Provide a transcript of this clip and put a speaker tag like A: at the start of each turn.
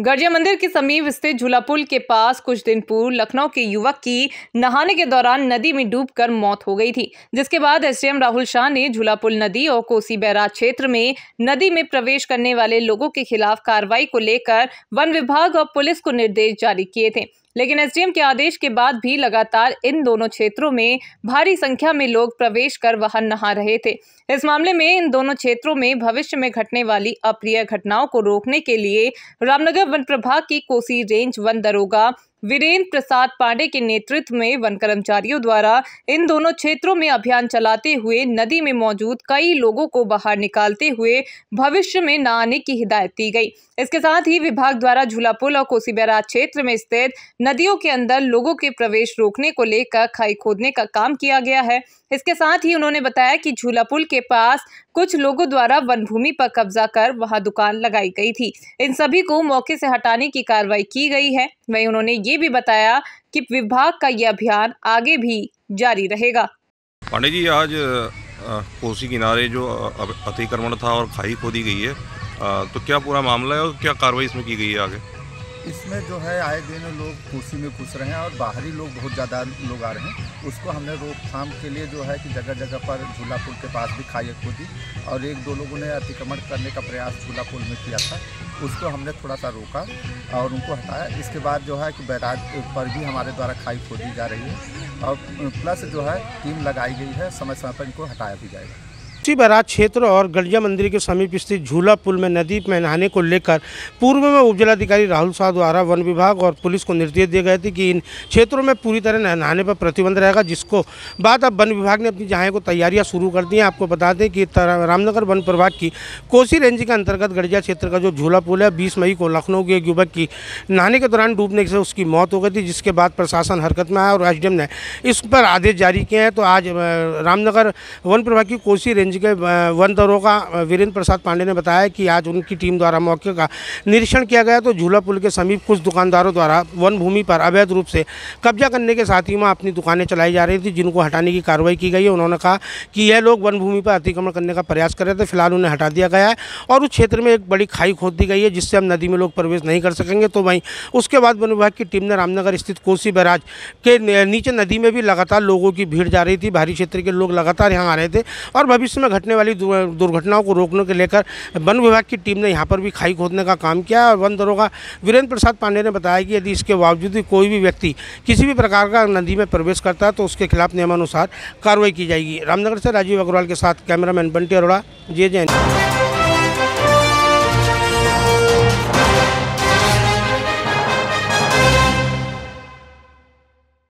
A: गर्जिया मंदिर के समीप स्थित झूला पुल के पास कुछ दिन पूर्व लखनऊ के युवक की नहाने के दौरान नदी में डूबकर मौत हो गई थी जिसके बाद एसडीएम राहुल शाह ने झूला पुल नदी और कोसी बैराज क्षेत्र में नदी में प्रवेश करने वाले लोगों के खिलाफ कार्रवाई को लेकर वन विभाग और पुलिस को निर्देश जारी किए थे लेकिन एसडीएम के आदेश के बाद भी लगातार इन दोनों क्षेत्रों में भारी संख्या में लोग प्रवेश कर वाहन नहा रहे थे इस मामले में इन दोनों क्षेत्रों में भविष्य में घटने वाली अप्रिय घटनाओं को रोकने के लिए रामनगर वन प्रभाग की कोसी रेंज वन दरोगा वीरेंद्र प्रसाद पांडे के नेतृत्व में वन कर्मचारियों द्वारा इन दोनों क्षेत्रों में अभियान चलाते हुए नदी में मौजूद कई लोगों को बाहर निकालते हुए भविष्य में न आने की हिदायत दी गई इसके साथ ही विभाग द्वारा झूला पुल और कोसी बैराज क्षेत्र में स्थित नदियों के अंदर लोगों के प्रवेश रोकने को लेकर खाई खोदने का काम किया गया है इसके साथ ही उन्होंने बताया कि झूला पुल के पास कुछ लोगों द्वारा वन भूमि पर कब्जा कर वहां दुकान लगाई गई थी इन सभी को मौके से हटाने की कार्रवाई की गई है वहीं उन्होंने ये ये भी बताया कि विभाग का ये अभियान आगे भी जारी रहेगा
B: पांडे जी आज कोसी किनारे जो अतिक्रमण था और खाई खोदी गई है तो क्या पूरा मामला है और क्या कार्रवाई इसमें की गई है आगे इसमें जो है आए दिन लोग कुर्सी में घुस रहे हैं और बाहरी लोग बहुत ज़्यादा लोग आ रहे हैं उसको हमने रोकथाम के लिए जो है कि जगह जगह पर झूला पुल के पास भी खाई खोदी और एक दो लोगों ने अतिक्रमण करने का प्रयास झूला पुल में किया था उसको हमने थोड़ा सा रोका और उनको हटाया इसके बाद जो है कि बैराज पर भी हमारे द्वारा खाई खोदी जा रही है और प्लस जो है टीम लगाई गई है समय समय पर इनको हटाया भी जाएगा
C: सी बैराज क्षेत्र और गलिया मंदिर के समीप स्थित झूला पुल में नदी में नहाने को लेकर पूर्व में उपजिलाधिकारी राहुल शाह द्वारा वन विभाग और पुलिस को निर्देश दिए गए थे कि इन क्षेत्रों में पूरी तरह नहाने पर प्रतिबंध रहेगा जिसको बाद अब वन विभाग ने अपनी जहाँ को तैयारियां शुरू कर दी हैं आपको बता दें कि रामनगर वन प्रभाग की कोसी रेंज के अंतर्गत गड़िया क्षेत्र का जो झूला पुल है बीस मई को लखनऊ के एक युवक की नहाने के दौरान डूबने से उसकी मौत हो गई थी जिसके बाद प्रशासन हरकत में आया और एस ने इस पर आदेश जारी किए हैं तो आज रामनगर वन प्रभाग की कोसी रेंज गोविंदगंज के वन दरोगा वीरेंद्र प्रसाद पांडे ने बताया कि आज उनकी टीम द्वारा मौके का निरीक्षण किया गया तो झूला पुल के समीप कुछ दुकानदारों द्वारा वन भूमि पर अवैध रूप से कब्जा करने के साथ ही वहाँ अपनी दुकानें चलाई जा रही थी जिनको हटाने की कार्रवाई की गई है उन्होंने कहा कि यह लोग वन भूमि पर अतिक्रमण करने का प्रयास कर रहे थे फिलहाल उन्हें हटा दिया गया है और उस क्षेत्र में एक बड़ी खाई खोद दी गई है जिससे हम नदी में लोग प्रवेश नहीं कर सकेंगे तो वहीं उसके बाद वन विभाग की टीम ने रामनगर स्थित कोसी बैराज के नीचे नदी में भी लगातार लोगों की भीड़ जा रही थी बाहरी क्षेत्र के लोग लगातार यहाँ आ रहे थे और भविष्य में घटने वाली दुर्घटनाओं को रोकने के लेकर वन विभाग की टीम ने यहाँ पर भी खाई खोदने का काम किया और वन दरोगा वीरेंद्र प्रसाद पांडे ने बताया कि यदि इसके बावजूद भी कोई भी व्यक्ति किसी भी प्रकार का नदी में प्रवेश करता है तो उसके खिलाफ नियमानुसार कार्रवाई की जाएगी रामनगर से राजीव अग्रवाल के साथ कैमरामैन बंटी अरोड़ा जे जे